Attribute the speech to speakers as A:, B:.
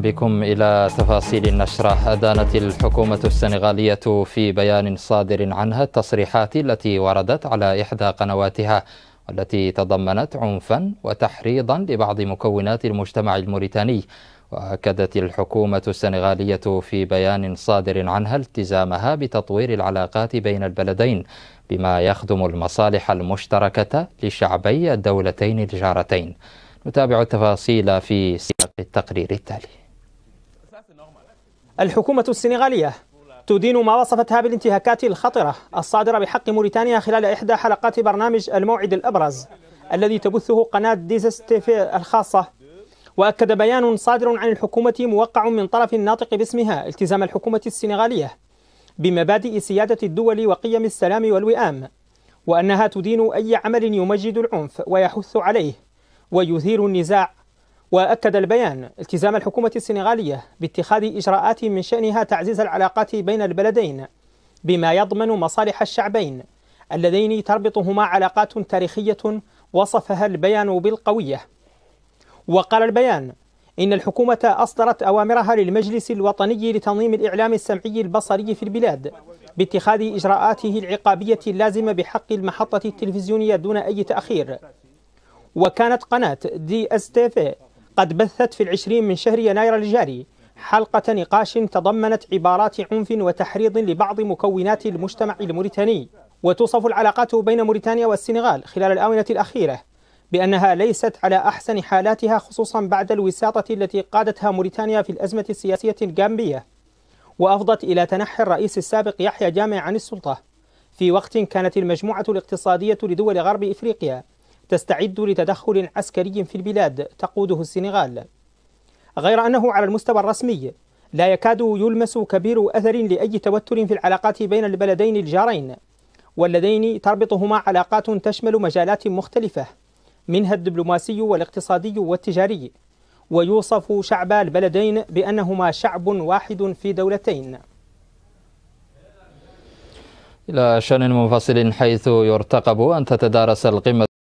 A: بكم إلى تفاصيل النشرة أدانت الحكومة السنغالية في بيان صادر عنها التصريحات التي وردت على إحدى قنواتها والتي تضمنت عنفا وتحريضا لبعض مكونات المجتمع الموريتاني وأكدت الحكومة السنغالية في بيان صادر عنها التزامها بتطوير العلاقات بين البلدين بما يخدم المصالح المشتركة لشعبي الدولتين الجارتين نتابع التفاصيل في سياق التقرير التالي
B: الحكومة السنغالية تدين ما وصفتها بالانتهاكات الخطرة الصادرة بحق موريتانيا خلال إحدى حلقات برنامج الموعد الأبرز الذي تبثه قناة ديزستيف الخاصة وأكد بيان صادر عن الحكومة موقع من طرف ناطق باسمها التزام الحكومة السنغالية بمبادئ سيادة الدول وقيم السلام والوئام وأنها تدين أي عمل يمجد العنف ويحث عليه ويثير النزاع وأكد البيان التزام الحكومة السنغالية باتخاذ إجراءات من شأنها تعزيز العلاقات بين البلدين بما يضمن مصالح الشعبين اللذين تربطهما علاقات تاريخية وصفها البيان بالقوية وقال البيان إن الحكومة أصدرت أوامرها للمجلس الوطني لتنظيم الإعلام السمعي البصري في البلاد باتخاذ إجراءاته العقابية اللازمة بحق المحطة التلفزيونية دون أي تأخير وكانت قناة دي اس تي في قد بثت في العشرين من شهر يناير الجاري حلقة نقاش تضمنت عبارات عنف وتحريض لبعض مكونات المجتمع الموريتاني وتوصف العلاقات بين موريتانيا والسنغال خلال الآونة الأخيرة بأنها ليست على أحسن حالاتها خصوصا بعد الوساطة التي قادتها موريتانيا في الأزمة السياسية الجامبية وأفضت إلى تنحي الرئيس السابق يحيى جامع عن السلطة في وقت كانت المجموعة الاقتصادية لدول غرب إفريقيا تستعد لتدخل عسكري في البلاد تقوده السنغال غير أنه على المستوى الرسمي لا يكاد يلمس كبير أثر لأي توتر في العلاقات بين البلدين الجارين واللذين تربطهما علاقات تشمل مجالات مختلفة منها الدبلوماسي والاقتصادي والتجاري ويوصف شعب البلدين بأنهما شعب واحد في دولتين
A: إلى شأن منفصل حيث يرتقب أن تتدارس القمة